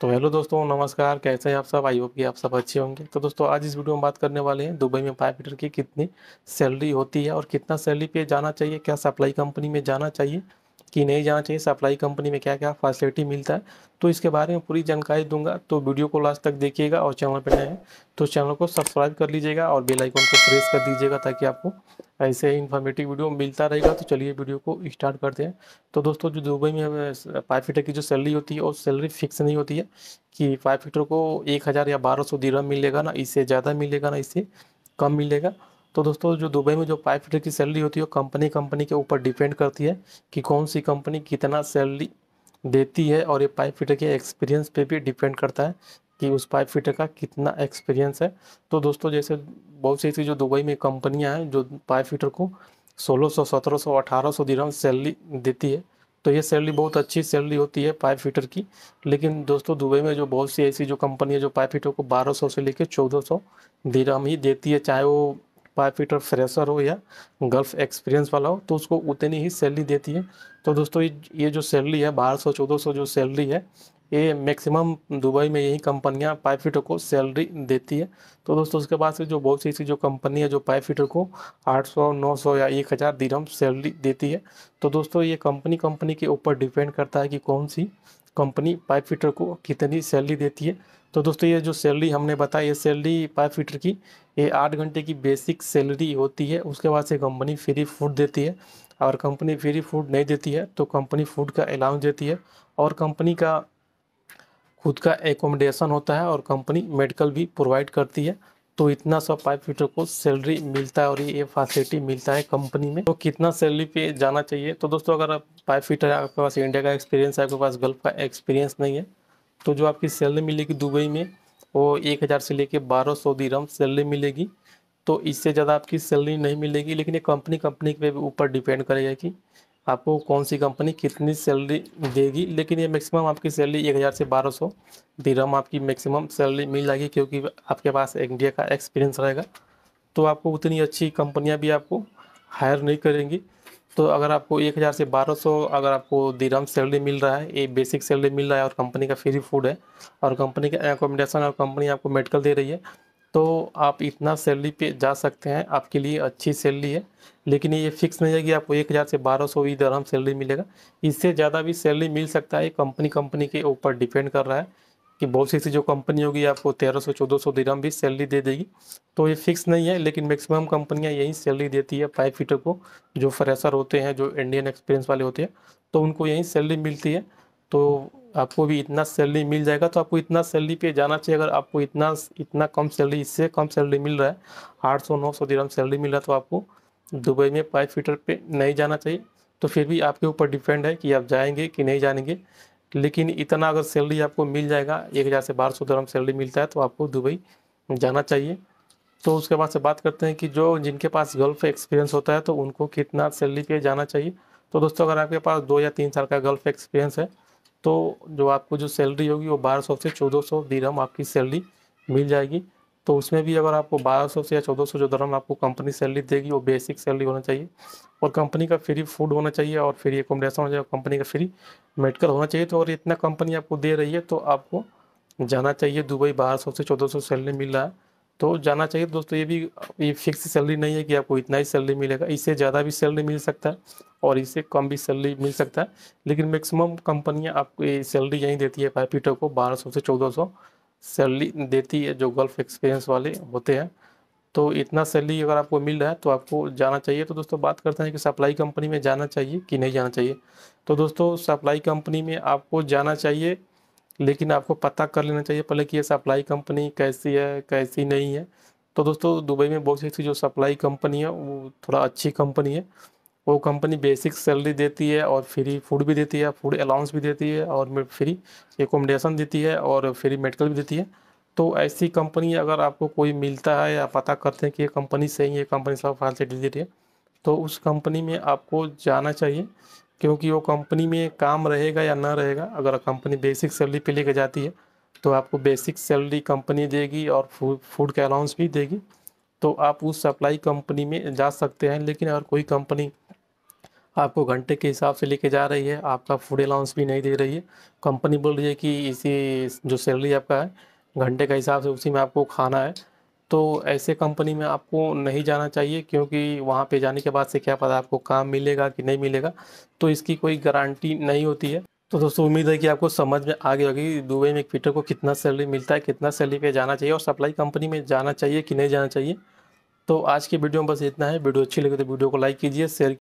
तो हेलो दोस्तों नमस्कार कैसे हैं आप सब आई होप कि आप सब अच्छे होंगे तो दोस्तों आज इस वीडियो में बात करने वाले हैं दुबई में फाइव फिटर की कितनी सैलरी होती है और कितना सैलरी पे जाना चाहिए क्या सप्लाई कंपनी में जाना चाहिए कि नहीं जाना चाहिए सप्लाई कंपनी में क्या क्या फैसिलिटी मिलता है तो इसके बारे में पूरी जानकारी दूंगा तो वीडियो को लास्ट तक देखिएगा और चैनल पर नए हैं तो चैनल को सब्सक्राइब कर लीजिएगा और बेल आइकन को प्रेस कर दीजिएगा ताकि आपको ऐसे इन्फॉर्मेटिव वीडियो मिलता रहेगा तो चलिए वीडियो को स्टार्ट करते हैं तो दोस्तों जो दुबई में पाइप फिटर की जो सैलरी होती है वो सैलरी फिक्स नहीं होती है कि पाइप फिटर को एक हज़ार या बारह सौ दिरहम मिलेगा ना इससे ज़्यादा मिलेगा ना इससे कम मिलेगा तो दोस्तों जो दुबई में जो पाइप फिटर की सैलरी होती है वो कंपनी कंपनी के ऊपर डिपेंड करती है कि कौन सी कंपनी कितना सैलरी देती है और ये पाइप फिटर के एक्सपीरियंस पे भी डिपेंड करता है कि उस पाइप फिटर का कितना एक्सपीरियंस है तो दोस्तों जैसे बहुत सी ऐसी जो दुबई में कंपनियां हैं जो पाइप फिटर को 1600, 1700, 1800 दिरहम सैलरी देती है तो ये सैलरी बहुत अच्छी सैलरी होती है पाइप फिटर की लेकिन दोस्तों दुबई में जो बहुत सी ऐसी जो कंपनी है जो पाइप फिटर को 1200 से लेकर 1400 दिरहम ही देती है चाहे वो बायोफिटर फ्रेशर हो या गल्फ एक्सपीरियंस वाला हो तो उसको उतनी ही सैलरी देती है तो दोस्तों ये जो सैलरी है बारह सौ चौदह सौ जो सैलरी है ये मैक्सिमम दुबई में यही कंपनियां पाइप फिटर को सैलरी देती है तो दोस्तों उसके बाद से जो बहुत सी ऐसी जो कंपनी है जो पाइप फिटर को 800 900 या एक हज़ार दिरहम सैलरी देती है तो दोस्तों ये कंपनी कंपनी के ऊपर डिपेंड करता है कि कौन सी कंपनी पाइप फिटर को कितनी सैलरी देती है तो दोस्तों ये जो सैलरी हमने बताया ये सैलरी पाइप फिटर की ये आठ घंटे की बेसिक सैलरी होती है उसके बाद से कंपनी फ्री फूड देती है और कंपनी फ्री फूड नहीं देती है तो कंपनी फूड का अलाउंस देती है और कंपनी का खुद का एकोमोडेशन होता है और कंपनी मेडिकल भी प्रोवाइड करती है तो इतना सब पाइप फिटर को सैलरी मिलता है और ये फैसिलिटी मिलता है कंपनी में तो कितना सैलरी पे जाना चाहिए तो दोस्तों अगर आप पाइप फिटर है आपके पास इंडिया का एक्सपीरियंस है आपके पास गल्फ का एक्सपीरियंस नहीं है तो जो आपकी सैलरी मिलेगी दुबई में वो एक हज़ार से लेके बारह सौ दिरम सैलरी मिलेगी तो इससे ज़्यादा आपकी सैलरी नहीं मिलेगी लेकिन ये कंपनी कंपनी के ऊपर डिपेंड करेगा कि आपको कौन सी कंपनी कितनी सैलरी देगी लेकिन ये मैक्सिमम आपकी सैलरी एक हज़ार से बारह सौ दिरम आपकी मैक्सिमम सैलरी मिल जाएगी क्योंकि आपके पास इंडिया का एक्सपीरियंस रहेगा तो आपको उतनी अच्छी कंपनियाँ भी आपको हायर नहीं करेंगी तो अगर आपको एक हज़ार से बारह सौ अगर आपको दिरम सैलरी मिल रहा है ये बेसिक सैलरी मिल रहा है और कंपनी का फ्री फूड है और कंपनी का एकोमोडेशन और कंपनी आपको मेडिकल दे रही है तो आप इतना सैलरी पे जा सकते हैं आपके लिए अच्छी सैलरी है लेकिन ये फिक्स नहीं है कि आपको एक हज़ार से बारह सौ ही दरहम सैलरी मिलेगा इससे ज़्यादा भी सैलरी मिल सकता है कंपनी कंपनी के ऊपर डिपेंड कर रहा है कि बहुत सी ऐसी जो कंपनी होगी आपको तेरह सौ चौदह सौ दिरम भी सैलरी दे देगी तो ये फिक्स नहीं है लेकिन मैक्सिमम कंपनियां यही सैलरी देती है पाइप फिटर को जो फ्रेशर होते हैं जो इंडियन एक्सपीरियंस वाले होते हैं तो उनको यही सैलरी मिलती है तो आपको भी इतना सैलरी मिल जाएगा तो आपको इतना सैलरी पे जाना चाहिए अगर आपको इतना इतना कम सैलरी इससे कम सैलरी मिल रहा है आठ सौ नौ सौ दिन सैलरी मिल रहा है तो आपको दुबई में पाइप फीटर पे नहीं जाना चाहिए तो फिर भी आपके ऊपर डिपेंड है कि आप जाएंगे कि नहीं जानेंगे लेकिन इतना अगर सैलरी आपको मिल जाएगा एक हज़ार से बारह सौ दरम सैलरी मिलता है तो आपको दुबई जाना चाहिए तो उसके बाद से बात करते हैं कि जो जिनके पास गल्फ एक्सपीरियंस होता है तो उनको कितना सैलरी पे जाना चाहिए तो दोस्तों अगर आपके पास दो या तीन साल का गल्फ एक्सपीरियंस है तो जो आपको जो सैलरी होगी वो बारह सौ से चौदह सौ दीरहम आपकी सैलरी मिल जाएगी तो उसमें भी अगर आपको बारह सौ से या चौदह सौ जो दरम आपको कंपनी सैलरी देगी वो बेसिक सैलरी होना चाहिए और कंपनी का फ्री फूड होना चाहिए और फ्री एकोमोडेशन होना चाहिए कंपनी का फ्री मेडिकल होना चाहिए तो अगर इतना कंपनी आपको दे रही है तो आपको जाना चाहिए दुबई बारह सौ से चौदह सौ सैलरी मिल रहा है तो जाना चाहिए दोस्तों ये भी ये फिक्स सैलरी नहीं है कि आपको इतना ही सैलरी मिलेगा इससे ज़्यादा भी सैलरी मिल सकता है और इससे कम भी सैलरी मिल सकता है लेकिन मैक्सिमम कंपनियां आपको ये सैलरी यहीं देती है पीटर को 1200 से 1400 सैलरी देती है जो गल्फ एक्सपीरियंस वाले होते हैं तो इतना सैलरी अगर आपको मिल रहा है तो आपको जाना चाहिए तो दोस्तों बात करते हैं कि सप्लाई कंपनी में जाना चाहिए कि नहीं जाना चाहिए तो दोस्तों सप्लाई कंपनी में आपको जाना चाहिए लेकिन आपको पता कर लेना चाहिए पहले कि ये सप्लाई कंपनी कैसी है कैसी नहीं है तो दोस्तों दुबई में बहुत सी जो सप्लाई कंपनी है वो थोड़ा अच्छी कंपनी है वो कंपनी बेसिक सैलरी देती है और फ्री फूड भी देती है फूड अलाउंस भी देती है और फ्री एकोमोडेशन देती है और फ्री मेडिकल भी देती है तो ऐसी कंपनी अगर आपको कोई मिलता है या पता करते हैं कि ये कंपनी सही है कंपनी सब फाल से डिलीट है तो उस कंपनी में आपको जाना चाहिए क्योंकि वो कंपनी में काम रहेगा या ना रहेगा अगर कंपनी बेसिक सैलरी पे लेके जाती है तो आपको बेसिक सैलरी कंपनी देगी और फूड का अलाउंस भी देगी तो आप उस सप्लाई कंपनी में जा सकते हैं लेकिन अगर कोई कंपनी आपको घंटे के हिसाब से लेके जा रही है आपका फूड अलाउंस भी नहीं दे रही है कंपनी बोल रही है कि इसी जो सैलरी आपका है घंटे के हिसाब से उसी में आपको खाना है तो ऐसे कंपनी में आपको नहीं जाना चाहिए क्योंकि वहाँ पे जाने के बाद से क्या पता आपको काम मिलेगा कि नहीं मिलेगा तो इसकी कोई गारंटी नहीं होती है तो दोस्तों उम्मीद है कि आपको समझ में आ गई होगी दुबई में एक फिटर को कितना सैलरी मिलता है कितना सैलरी पे जाना चाहिए और सप्लाई कंपनी में जाना चाहिए कि नहीं जाना चाहिए तो आज की वीडियो में बस इतना है वीडियो अच्छी लगे तो वीडियो को लाइक कीजिए शेयर